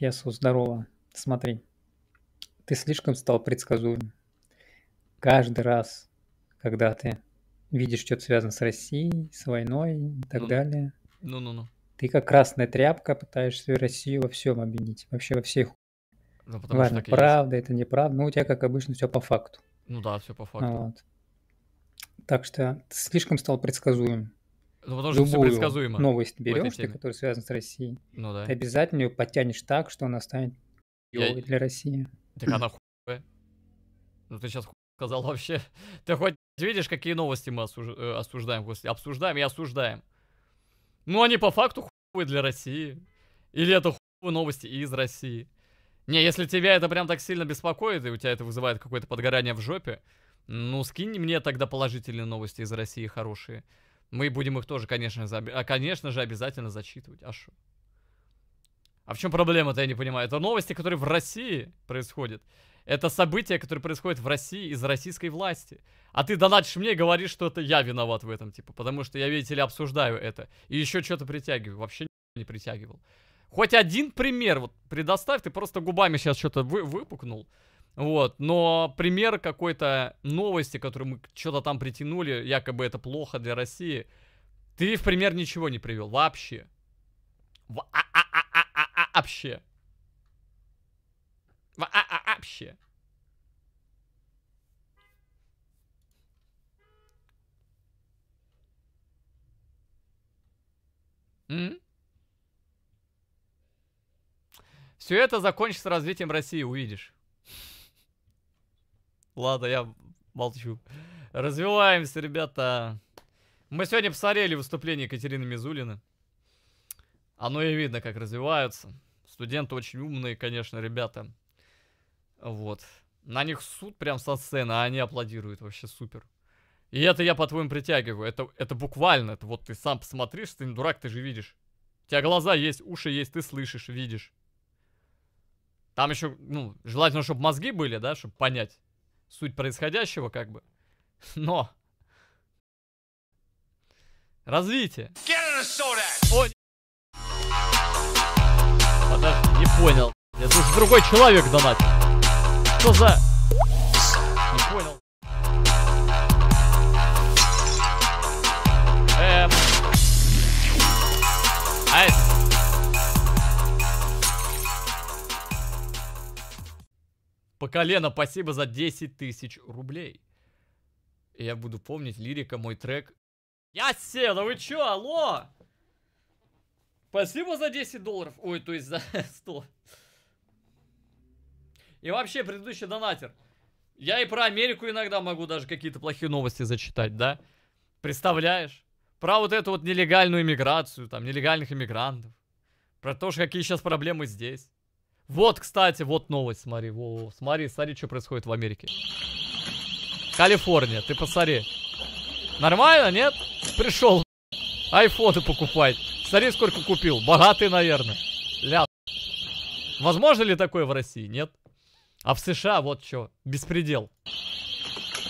Ясу, здорово. Смотри, ты слишком стал предсказуем. Каждый раз, когда ты видишь, что-то связано с Россией, с войной и так ну, далее, ну, ну, ну. ты как красная тряпка пытаешься Россию во всем обвинить, вообще во всех. Ну, потому Ладно, что правда, это неправда, ну у тебя, как обычно, все по факту. Ну да, все по факту. Вот. Так что ты слишком стал предсказуем. Ну, потому что все предсказуемо. новость берешь, которая связана с Россией, ну, да. ты обязательно ее подтянешь так, что она станет Я... для России. Так она хуевая. Э? Ну ты сейчас хуй сказал вообще. Ты хоть видишь, какие новости мы осуж... Э, осуждаем, господи, обсуждаем и осуждаем. Ну они по факту хуевые для России. Или это хуевые новости из России. Не, если тебя это прям так сильно беспокоит, и у тебя это вызывает какое-то подгорание в жопе, ну скинь мне тогда положительные новости из России хорошие. Мы будем их тоже, конечно, за... а, конечно же, обязательно зачитывать. А что? А в чем проблема-то, я не понимаю. Это новости, которые в России происходят. Это события, которые происходят в России из российской власти. А ты донатишь мне и говоришь, что это я виноват в этом, типа. Потому что я, видите ли, обсуждаю это. И еще что-то притягиваю. Вообще не притягивал. Хоть один пример вот предоставь, ты просто губами сейчас что-то вы, выпукнул. Вот, но пример какой-то новости, которую мы что-то там притянули, якобы это плохо для России, ты в пример ничего не привел вообще. А, а, а, вообще. вообще. Все это закончится развитием России, увидишь. Ладно, я молчу. Развиваемся, ребята. Мы сегодня посмотрели выступление Екатерины Мизулины. Оно и видно, как развиваются. Студенты очень умные, конечно, ребята. Вот. На них суд прям со сцены, а они аплодируют. Вообще супер. И это я, по-твоему, притягиваю. Это, это буквально. Это вот ты сам посмотришь, ты не дурак, ты же видишь. У тебя глаза есть, уши есть, ты слышишь, видишь. Там еще, ну, желательно, чтобы мозги были, да, чтобы понять суть происходящего, как бы. Но. Развитие. Подожди, не понял. Это же другой человек донатит. Что за... Не понял. По колено, спасибо за 10 тысяч рублей. И я буду помнить лирика, мой трек. Я сел, ну вы чё, алло? Спасибо за 10 долларов. Ой, то есть за 100. И вообще, предыдущий донатер. Я и про Америку иногда могу даже какие-то плохие новости зачитать, да? Представляешь? Про вот эту вот нелегальную иммиграцию, там, нелегальных иммигрантов. Про то, что какие сейчас проблемы здесь. Вот, кстати, вот новость, смотри. Во, во, смотри, смотри, что происходит в Америке. Калифорния, ты посмотри. Нормально, нет? Пришел айфоны покупать. Смотри, сколько купил. Богатый, наверное. Ля. Возможно ли такое в России? Нет. А в США вот что. Беспредел.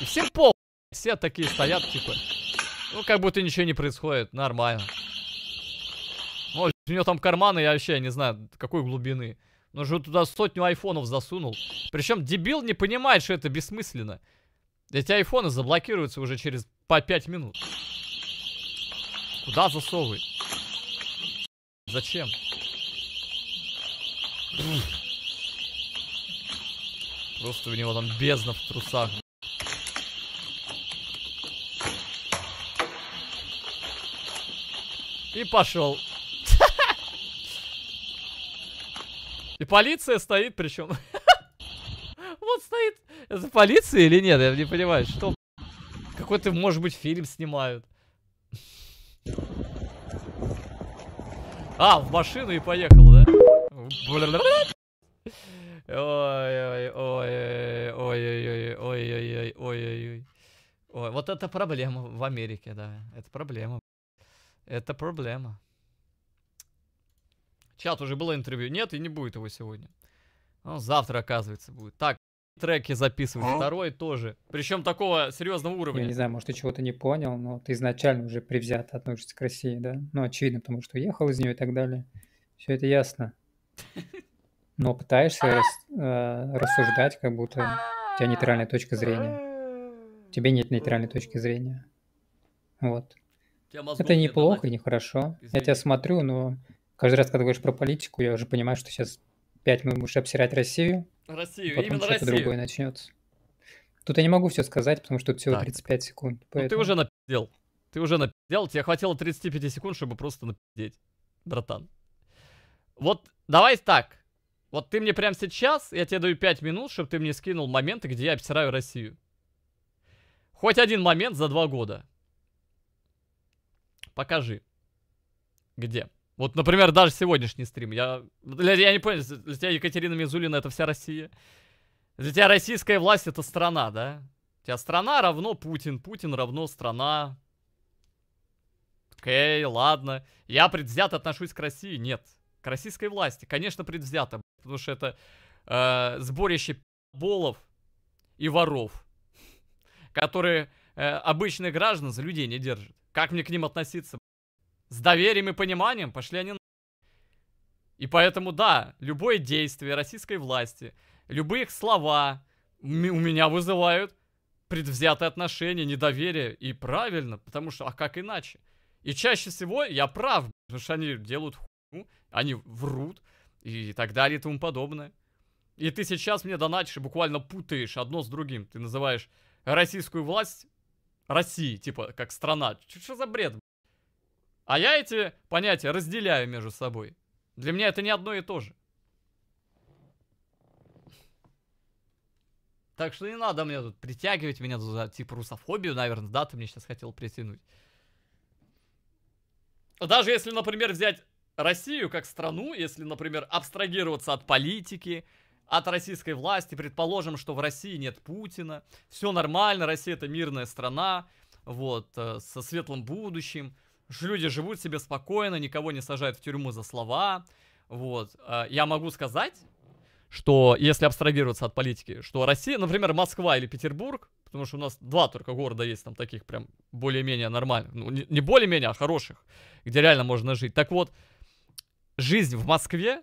И всем пол. Все такие стоят, типа. Ну, как будто ничего не происходит. Нормально. Может, у него там карманы, я вообще не знаю, какой глубины. Он же туда сотню айфонов засунул. Причем дебил не понимает, что это бессмысленно. Эти айфоны заблокируются уже через по 5 минут. Куда засовывает? Зачем? Просто у него там бездна в трусах. И пошел. И полиция стоит причем. Вот стоит. Это полиция или нет? Я не понимаю, что... Какой-то, может быть, фильм снимают. А, в машину и поехал, да? Ой-ой-ой-ой-ой-ой-ой-ой-ой-ой-ой. Вот это проблема в Америке, да. Это проблема. Это проблема. Чат уже было интервью. Нет, и не будет его сегодня. Ну, завтра, оказывается, будет. Так, треки записывать. А? Второй тоже. Причем такого серьезного уровня. Я не знаю, может, ты чего-то не понял, но ты изначально уже привзято относишься к России, да? Ну, очевидно, потому что уехал из нее и так далее. Все это ясно. Но пытаешься рас, э, рассуждать, как будто у тебя нейтральная точка зрения. У тебя нет нейтральной точки зрения. Вот. Это неплохо и нехорошо. Я тебя смотрю, но каждый раз, когда говоришь про политику, я уже понимаю, что сейчас опять мы будешь обсирать Россию. Россию, потом именно Россию. другое начнется. Тут я не могу все сказать, потому что тут всего так. 35 секунд. Поэтому... Ну, ты уже напиздел. Ты уже напиздел. Тебе хватило 35 секунд, чтобы просто напиздеть, братан. Вот давай так. Вот ты мне прямо сейчас, я тебе даю 5 минут, чтобы ты мне скинул моменты, где я обсираю Россию. Хоть один момент за два года. Покажи. Где? Вот, например, даже сегодняшний стрим. Я, я не понял, для тебя Екатерина Мизулина это вся Россия? Для тебя российская власть это страна, да? У тебя страна равно Путин, Путин равно страна. Окей, ладно. Я предвзято отношусь к России? Нет. К российской власти, конечно, предвзято. Потому что это э, сборище болов и воров, которые э, обычных граждан за людей не держат. Как мне к ним относиться? С доверием и пониманием пошли они на... И поэтому, да, любое действие российской власти, любые их слова у меня вызывают предвзятое отношение, недоверие. И правильно, потому что, а как иначе? И чаще всего я прав, потому что они делают хуйню, они врут и так далее и тому подобное. И ты сейчас мне донатишь и буквально путаешь одно с другим. Ты называешь российскую власть России, типа, как страна. Что за бред? А я эти понятия разделяю между собой. Для меня это не одно и то же. Так что не надо мне тут притягивать меня за типа русофобию, наверное, да, ты мне сейчас хотел притянуть. Даже если, например, взять Россию как страну, если, например, абстрагироваться от политики, от российской власти, предположим, что в России нет Путина, все нормально, Россия это мирная страна, вот, э, со светлым будущим, люди живут себе спокойно, никого не сажают в тюрьму за слова. Вот. А, я могу сказать, что если абстрагироваться от политики, что Россия, например, Москва или Петербург, потому что у нас два только города есть там таких прям более-менее нормальных, ну не, не более-менее, а хороших, где реально можно жить. Так вот, жизнь в Москве,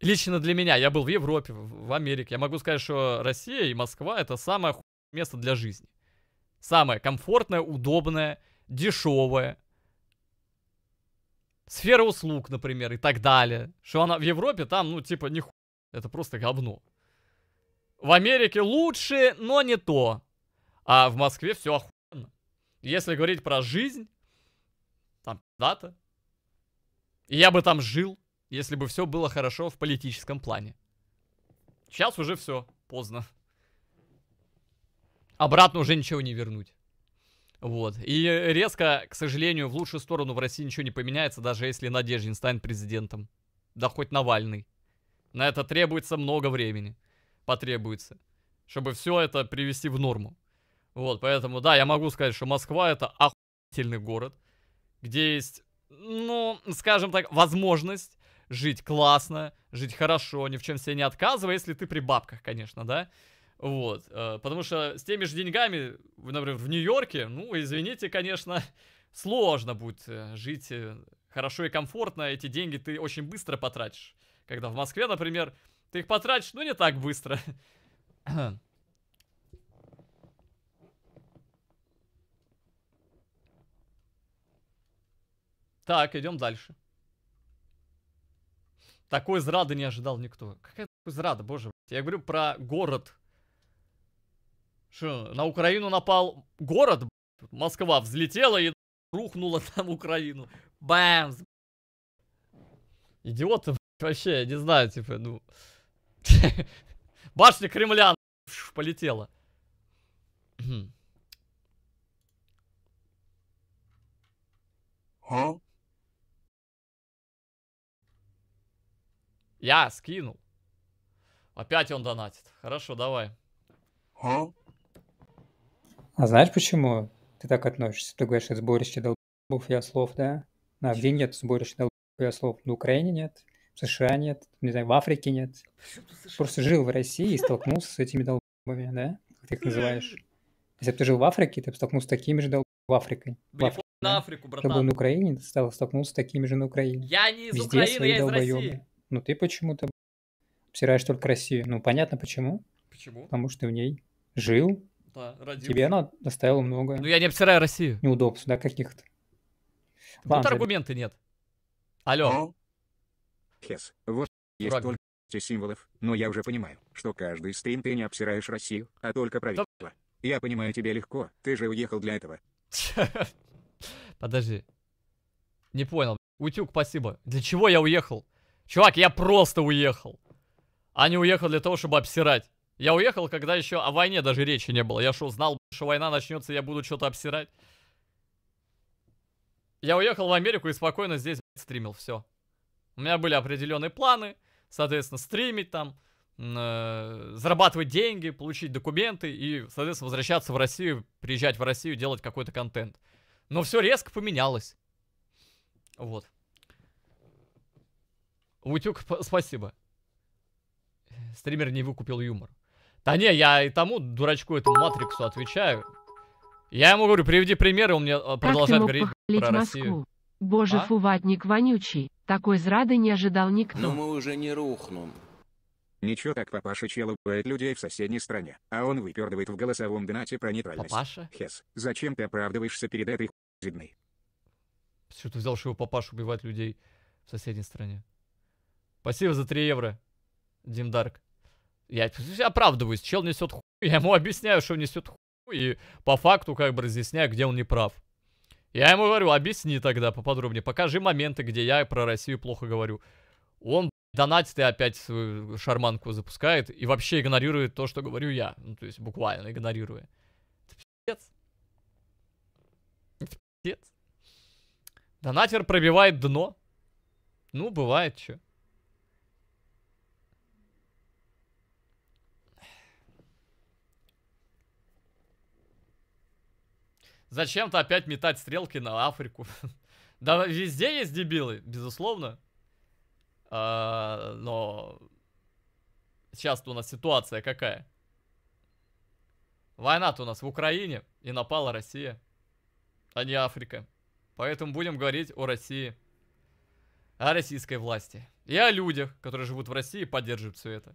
лично для меня, я был в Европе, в, в Америке, я могу сказать, что Россия и Москва это самое место для жизни. Самое комфортное, удобное, дешевая. Сфера услуг, например, и так далее. Что она в Европе там, ну, типа, не ху... Это просто говно. В Америке лучше, но не то. А в Москве все охуенно. Если говорить про жизнь, там дата. И я бы там жил, если бы все было хорошо в политическом плане. Сейчас уже все, поздно. Обратно уже ничего не вернуть. Вот. И резко, к сожалению, в лучшую сторону в России ничего не поменяется, даже если Надеждин станет президентом. Да хоть Навальный. На это требуется много времени. Потребуется. Чтобы все это привести в норму. Вот, поэтому, да, я могу сказать, что Москва это охуительный город, где есть, ну, скажем так, возможность жить классно, жить хорошо, ни в чем себе не отказывая, если ты при бабках, конечно, да. Вот, э, потому что с теми же деньгами, например, в Нью-Йорке, ну, извините, конечно, сложно будет э, жить э, хорошо и комфортно, эти деньги ты очень быстро потратишь. Когда в Москве, например, ты их потратишь, ну, не так быстро. Так, идем дальше. Такой зрады не ожидал никто. Какая такой зрада, боже. Я говорю про город, что, на Украину напал город? Москва взлетела и рухнула там Украину. бэмс Идиоты, вообще, я не знаю, типа, ну... Башня Кремля полетела. Я скинул. Опять он донатит. Хорошо, давай. Huh? А знаешь, почему ты так относишься? Ты говоришь, сборище долбов и ослов, да? А где нет сборища долбов и ослов? На Украине нет, в США нет, не знаю, в Африке нет. Просто жил в России и столкнулся с этими долбами, да? Как ты их называешь? Если бы ты жил в Африке, ты бы столкнулся с такими же долбами в Африке. Да в Африке, на Африку, братан. Ты на Украине, стал, столкнулся с такими же на Украине. Я не из Везде Украины, я из России. Ну ты почему-то обсираешь только Россию. Ну понятно почему. Почему? Потому что ты в ней жил, да, ради. Тебе она доставила многое. Ну я не обсираю Россию. Неудобств, да, каких-то. Тут аргументы нет. Алло. Ну, Хес, вот есть Рак. только символов, но я уже понимаю, что каждый стрим ты не обсираешь Россию, а только правительство. Да. Я понимаю тебе легко, ты же уехал для этого. Подожди. Не понял. Утюг, спасибо. Для чего я уехал? Чувак, я просто уехал. А не уехал для того, чтобы обсирать. Я уехал, когда еще о войне даже речи не было. Я что, знал, что война начнется, я буду что-то обсирать? Я уехал в Америку и спокойно здесь стримил, все. У меня были определенные планы, соответственно, стримить там, э, зарабатывать деньги, получить документы и, соответственно, возвращаться в Россию, приезжать в Россию, делать какой-то контент. Но все резко поменялось. Вот. Утюг, спасибо. Стример не выкупил юмор. Да не, я и тому дурачку этому Матриксу отвечаю. Я ему говорю, приведи примеры, он мне э, продолжает говорить про Москву? Россию. Боже, а? фуватник вонючий. Такой зрады не ожидал никто. Но мы уже не рухнем. Ничего так папаша челубает людей в соседней стране, а он выпердывает в голосовом донате про нейтральность. Папаша? Хес, зачем ты оправдываешься перед этой зидной? Все, ты взял, что его папашу убивать людей в соседней стране? Спасибо за 3 евро, Дим Дарк. Я оправдываюсь, чел несет хуй, я ему объясняю, что несет хуй, и по факту как бы разъясняю, где он не прав. Я ему говорю, объясни тогда поподробнее, покажи моменты, где я про Россию плохо говорю. Он донатит и опять свою шарманку запускает, и вообще игнорирует то, что говорю я. Ну, то есть буквально игнорируя. Это пиздец. Это пиздец. Донатер пробивает дно. Ну, бывает, что. Зачем-то опять метать стрелки на Африку. Да везде есть дебилы, безусловно. А, но сейчас-то у нас ситуация какая? Война-то у нас в Украине, и напала Россия, а не Африка. Поэтому будем говорить о России, о российской власти. И о людях, которые живут в России и поддерживают все это.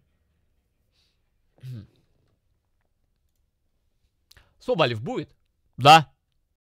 Соболев будет? Да.